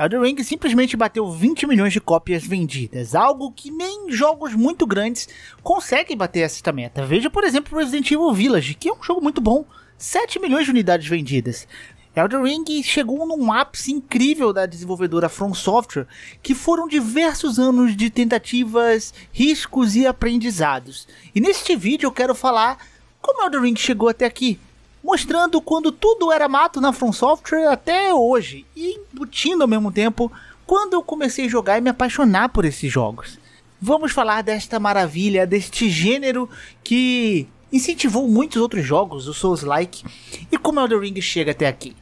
Elden Ring simplesmente bateu 20 milhões de cópias vendidas, algo que nem jogos muito grandes conseguem bater essa meta. Veja, por exemplo, Resident Evil Village, que é um jogo muito bom, 7 milhões de unidades vendidas. Elden Ring chegou num ápice incrível da desenvolvedora From Software, que foram diversos anos de tentativas, riscos e aprendizados. E neste vídeo eu quero falar como Elden Ring chegou até aqui, mostrando quando tudo era mato na From Software até hoje e embutindo ao mesmo tempo quando eu comecei a jogar e me apaixonar por esses jogos. Vamos falar desta maravilha, deste gênero que incentivou muitos outros jogos, o Souls Like, e como Elden Ring chega até aqui.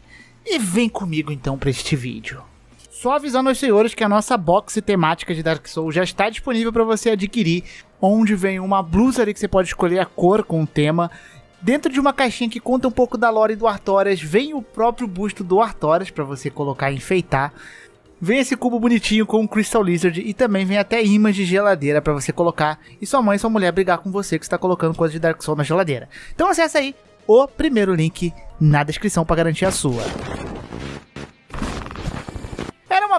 E vem comigo então para este vídeo. Só avisando aos senhores que a nossa box temática de Dark Souls já está disponível para você adquirir, onde vem uma blusa ali que você pode escolher a cor com o tema Dentro de uma caixinha que conta um pouco da lore do Artorias, vem o próprio busto do Artorias para você colocar e enfeitar. Vem esse cubo bonitinho com o Crystal Lizard e também vem até imãs de geladeira para você colocar e sua mãe e sua mulher brigar com você que está colocando coisa de Dark Souls na geladeira. Então acessa aí o primeiro link na descrição para garantir a sua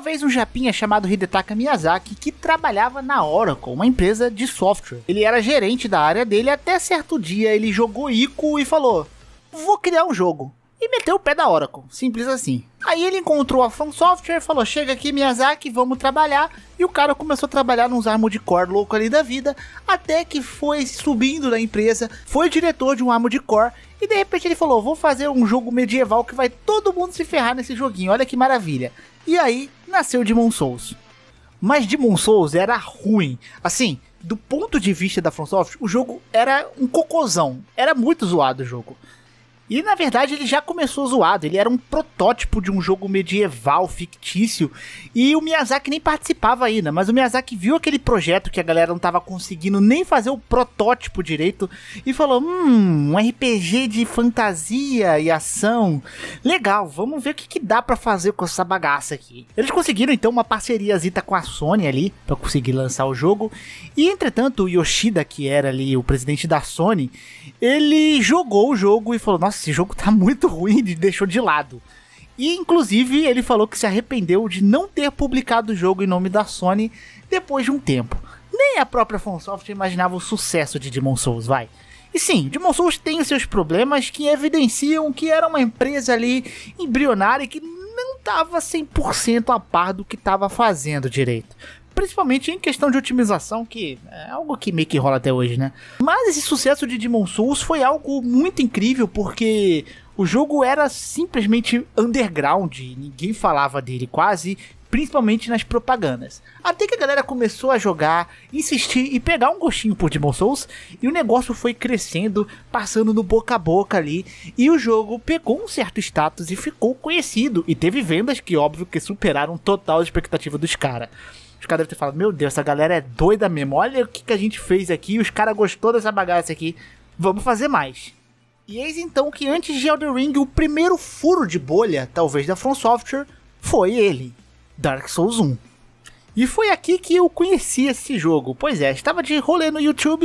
vez um japinha chamado Hidetaka Miyazaki que trabalhava na Oracle, uma empresa de software. Ele era gerente da área dele até certo dia ele jogou Ico e falou: "Vou criar um jogo" e meteu o pé da Oracle, simples assim. Aí ele encontrou a Fun Software, falou: "Chega aqui, Miyazaki, vamos trabalhar". E o cara começou a trabalhar nos Armored Core louco ali da vida, até que foi subindo na empresa, foi diretor de um Armored Core e de repente ele falou: "Vou fazer um jogo medieval que vai todo mundo se ferrar nesse joguinho. Olha que maravilha". E aí nasceu Demon Souls. Mas Demon Souls era ruim. Assim, do ponto de vista da FromSoft, o jogo era um cocôzão. Era muito zoado o jogo. E na verdade ele já começou zoado, ele era um protótipo de um jogo medieval fictício e o Miyazaki nem participava ainda, mas o Miyazaki viu aquele projeto que a galera não estava conseguindo nem fazer o protótipo direito e falou: "Hum, um RPG de fantasia e ação. Legal, vamos ver o que, que dá para fazer com essa bagaça aqui". Eles conseguiram então uma parceriazita com a Sony ali para conseguir lançar o jogo. E entretanto, o Yoshida, que era ali o presidente da Sony, ele jogou o jogo e falou: "Nossa, esse jogo tá muito ruim e deixou de lado. E inclusive ele falou que se arrependeu de não ter publicado o jogo em nome da Sony depois de um tempo. Nem a própria Funsoft imaginava o sucesso de Demon Souls, vai. E sim, Demon Souls tem os seus problemas que evidenciam que era uma empresa ali embrionária que não estava 100% a par do que estava fazendo direito principalmente em questão de otimização, que é algo que meio que rola até hoje, né? Mas esse sucesso de Demon Souls foi algo muito incrível, porque o jogo era simplesmente underground, ninguém falava dele quase, principalmente nas propagandas. Até que a galera começou a jogar, insistir e pegar um gostinho por Demon Souls, e o negócio foi crescendo, passando no boca a boca ali, e o jogo pegou um certo status e ficou conhecido, e teve vendas que óbvio que superaram total a expectativa dos caras. Os caras devem ter falado: Meu Deus, essa galera é doida mesmo. Olha o que, que a gente fez aqui. Os caras gostou dessa bagaça aqui. Vamos fazer mais. E eis então que antes de Elden Ring, o primeiro furo de bolha, talvez da From Software, foi ele: Dark Souls 1. E foi aqui que eu conheci esse jogo. Pois é, estava de rolê no YouTube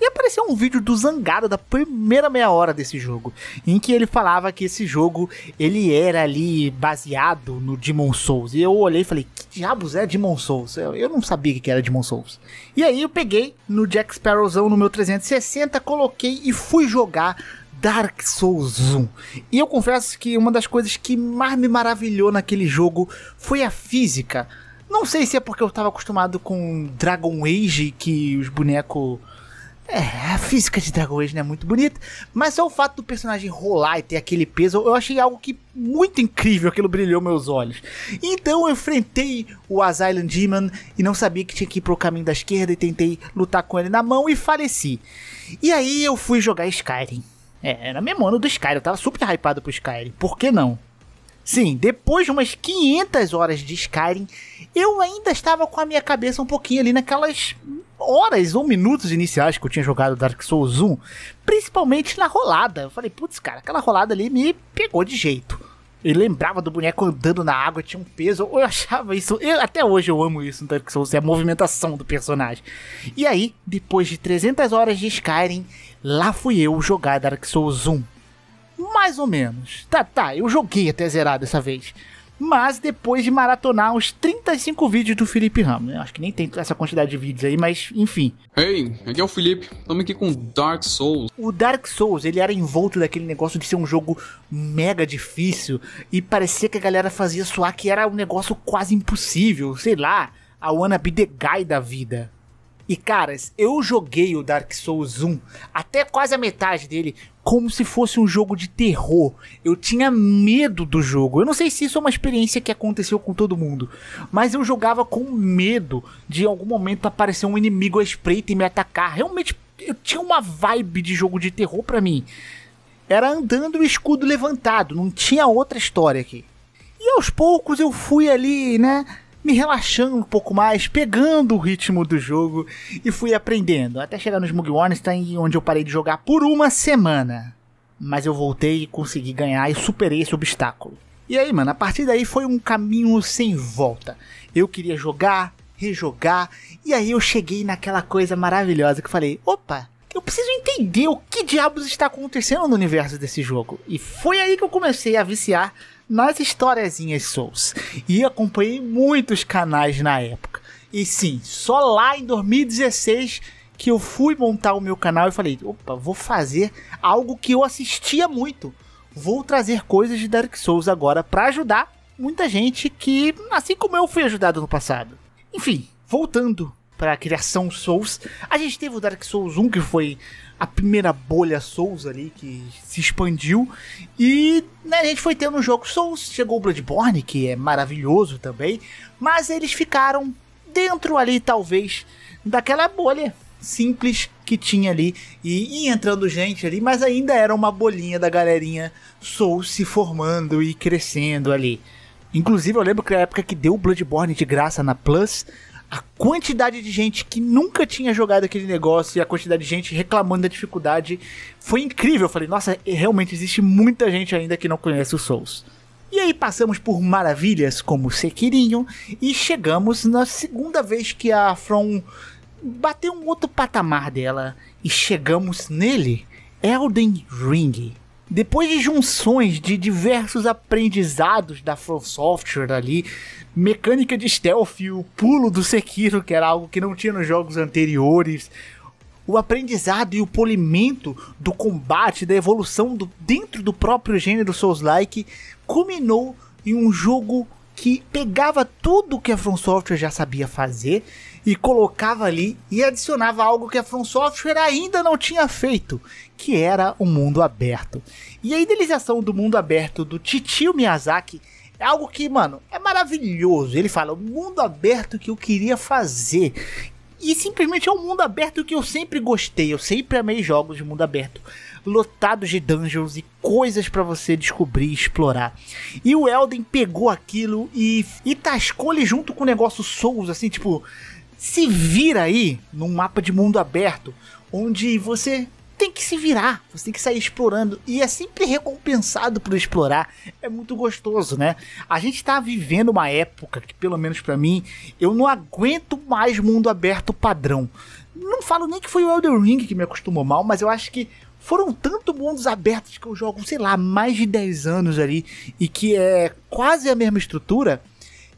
e apareceu um vídeo do Zangado da primeira meia hora desse jogo, em que ele falava que esse jogo ele era ali baseado no Demon Souls. E eu olhei e falei: "Que diabos é Demon Souls?". Eu, não sabia que era Demon Souls. E aí eu peguei no Jack Sparrowzão no meu 360, coloquei e fui jogar Dark Souls 1. E eu confesso que uma das coisas que mais me maravilhou naquele jogo foi a física. Não sei se é porque eu tava acostumado com Dragon Age, que os bonecos. É, a física de Dragon Age não é muito bonita, mas só é o fato do personagem rolar e ter aquele peso, eu achei algo que muito incrível, aquilo brilhou meus olhos. Então eu enfrentei o Asylum Demon e não sabia que tinha que ir pro caminho da esquerda e tentei lutar com ele na mão e faleci. E aí eu fui jogar Skyrim. É, era mesmo ano do Skyrim, eu tava super hypado pro Skyrim, por que não? Sim, depois de umas 500 horas de Skyrim, eu ainda estava com a minha cabeça um pouquinho ali naquelas horas ou minutos iniciais que eu tinha jogado Dark Souls 1, principalmente na rolada. Eu falei, putz, cara, aquela rolada ali me pegou de jeito. Eu lembrava do boneco andando na água, tinha um peso. Eu achava isso. Eu, até hoje eu amo isso no Dark Souls, é a movimentação do personagem. E aí, depois de 300 horas de Skyrim, lá fui eu jogar Dark Souls 1 mais ou menos. Tá, tá, eu joguei até zerar dessa vez. Mas depois de maratonar uns 35 vídeos do Felipe Ramos, né? Acho que nem tem essa quantidade de vídeos aí, mas enfim. Ei, hey, aqui é o Felipe. Estamos aqui com Dark Souls. O Dark Souls, ele era envolto daquele negócio de ser um jogo mega difícil e parecia que a galera fazia suar que era um negócio quase impossível, sei lá, a wannabe the guy da vida. E caras, eu joguei o Dark Souls 1 até quase a metade dele como se fosse um jogo de terror. Eu tinha medo do jogo. Eu não sei se isso é uma experiência que aconteceu com todo mundo, mas eu jogava com medo de em algum momento aparecer um inimigo à espreita e me atacar. Realmente eu tinha uma vibe de jogo de terror para mim. Era andando o escudo levantado, não tinha outra história aqui. E aos poucos eu fui ali, né, me relaxando um pouco mais, pegando o ritmo do jogo e fui aprendendo. Até chegar nos Mug Warnstein, onde eu parei de jogar por uma semana. Mas eu voltei e consegui ganhar e superei esse obstáculo. E aí, mano, a partir daí foi um caminho sem volta. Eu queria jogar, rejogar, e aí eu cheguei naquela coisa maravilhosa que eu falei: opa, eu preciso entender o que diabos está acontecendo no universo desse jogo. E foi aí que eu comecei a viciar nas historiezinhas Souls. E acompanhei muitos canais na época. E sim, só lá em 2016 que eu fui montar o meu canal e falei: opa, vou fazer algo que eu assistia muito. Vou trazer coisas de Dark Souls agora para ajudar muita gente que, assim como eu, fui ajudado no passado. Enfim, voltando para a criação Souls, a gente teve o Dark Souls 1 que foi a primeira bolha Souls ali que se expandiu. E né, a gente foi tendo um jogo Souls, chegou o Bloodborne, que é maravilhoso também, mas eles ficaram dentro ali, talvez, daquela bolha simples que tinha ali e, e entrando gente ali, mas ainda era uma bolinha da galerinha Souls se formando e crescendo ali. Inclusive, eu lembro que a época que deu o Bloodborne de graça na Plus, a quantidade de gente que nunca tinha jogado aquele negócio e a quantidade de gente reclamando da dificuldade foi incrível. Eu falei, nossa, realmente existe muita gente ainda que não conhece o Souls. E aí passamos por maravilhas como Sequirinho e chegamos na segunda vez que a From bateu um outro patamar dela e chegamos nele, Elden Ring. Depois de junções de diversos aprendizados da From Software ali, mecânica de stealth e o pulo do Sekiro, que era algo que não tinha nos jogos anteriores, o aprendizado e o polimento do combate, da evolução do, dentro do próprio gênero Souls-like, culminou em um jogo que pegava tudo que a From Software já sabia fazer e colocava ali e adicionava algo que a From Software ainda não tinha feito, que era o mundo aberto. E a idealização do mundo aberto do Titio Miyazaki é algo que, mano, é maravilhoso. Ele fala: "O mundo aberto que eu queria fazer". E simplesmente é um mundo aberto que eu sempre gostei. Eu sempre amei jogos de mundo aberto lotados de dungeons e coisas para você descobrir e explorar. E o Elden pegou aquilo e, e tascou ele junto com o negócio Souls, assim, tipo, se vira aí num mapa de mundo aberto, onde você tem que se virar, você tem que sair explorando e é sempre recompensado por explorar. É muito gostoso, né? A gente tá vivendo uma época que, pelo menos para mim, eu não aguento mais mundo aberto padrão. Não falo nem que foi o Elden Ring que me acostumou mal, mas eu acho que foram tanto mundos abertos que eu jogo, sei lá, mais de 10 anos ali e que é quase a mesma estrutura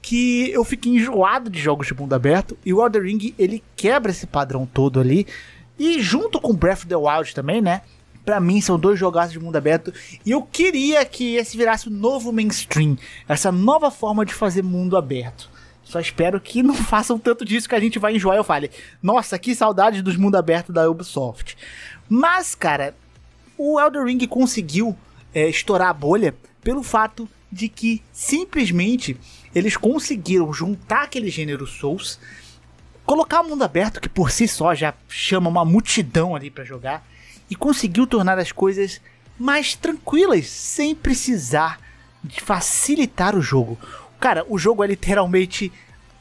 que eu fiquei enjoado de jogos de mundo aberto e o Elden Ring ele quebra esse padrão todo ali. E junto com Breath of the Wild também, né? Pra mim são dois jogaços de mundo aberto e eu queria que esse virasse o um novo mainstream, essa nova forma de fazer mundo aberto. Só espero que não façam tanto disso que a gente vai enjoar e eu fale, nossa, que saudade dos mundo aberto da Ubisoft. Mas, cara, o Elden Ring conseguiu é, estourar a bolha pelo fato de que simplesmente eles conseguiram juntar aquele gênero Souls, colocar o mundo aberto, que por si só já chama uma multidão ali para jogar, e conseguiu tornar as coisas mais tranquilas, sem precisar de facilitar o jogo. Cara, o jogo é literalmente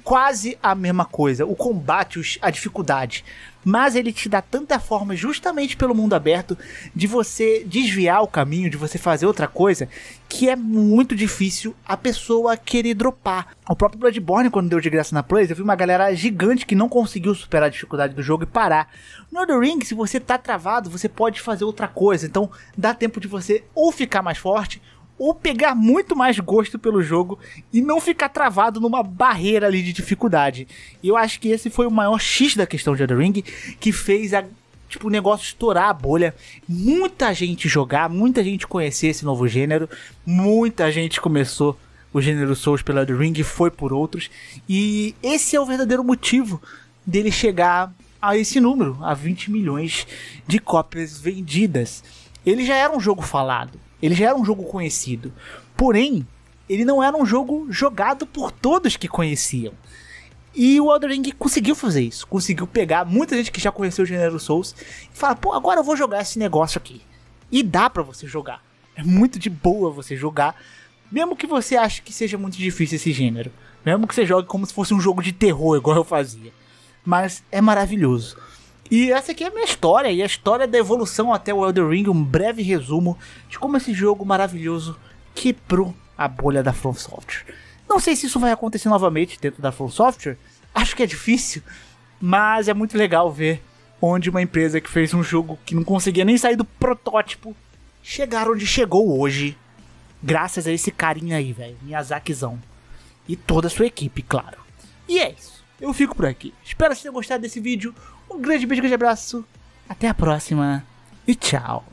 quase a mesma coisa. O combate, a dificuldade mas ele te dá tanta forma, justamente pelo mundo aberto, de você desviar o caminho, de você fazer outra coisa, que é muito difícil a pessoa querer dropar. O próprio Bloodborne, quando deu de graça na Play, eu vi uma galera gigante que não conseguiu superar a dificuldade do jogo e parar. No Other Ring, se você tá travado, você pode fazer outra coisa, então dá tempo de você ou ficar mais forte ou pegar muito mais gosto pelo jogo e não ficar travado numa barreira ali de dificuldade. eu acho que esse foi o maior X da questão de The Ring, que fez a tipo, o negócio estourar a bolha, muita gente jogar, muita gente conhecer esse novo gênero, muita gente começou o gênero Souls pela The Ring e foi por outros, e esse é o verdadeiro motivo dele chegar a esse número, a 20 milhões de cópias vendidas. Ele já era um jogo falado, ele já era um jogo conhecido. Porém, ele não era um jogo jogado por todos que conheciam. E o Elden Ring conseguiu fazer isso. Conseguiu pegar muita gente que já conheceu o gênero Souls e falar, pô, agora eu vou jogar esse negócio aqui. E dá para você jogar. É muito de boa você jogar. Mesmo que você ache que seja muito difícil esse gênero. Mesmo que você jogue como se fosse um jogo de terror, igual eu fazia. Mas é maravilhoso. E essa aqui é a minha história, e a história é da evolução até o Elder Ring, um breve resumo de como esse jogo maravilhoso quebrou a bolha da From Software. Não sei se isso vai acontecer novamente dentro da From Software, acho que é difícil, mas é muito legal ver onde uma empresa que fez um jogo que não conseguia nem sair do protótipo chegar onde chegou hoje, graças a esse carinha aí, velho, Miyazakizão. E toda a sua equipe, claro. E é isso. Eu fico por aqui. Espero que vocês tenham gostado desse vídeo. Um grande beijo, grande abraço. Até a próxima e tchau.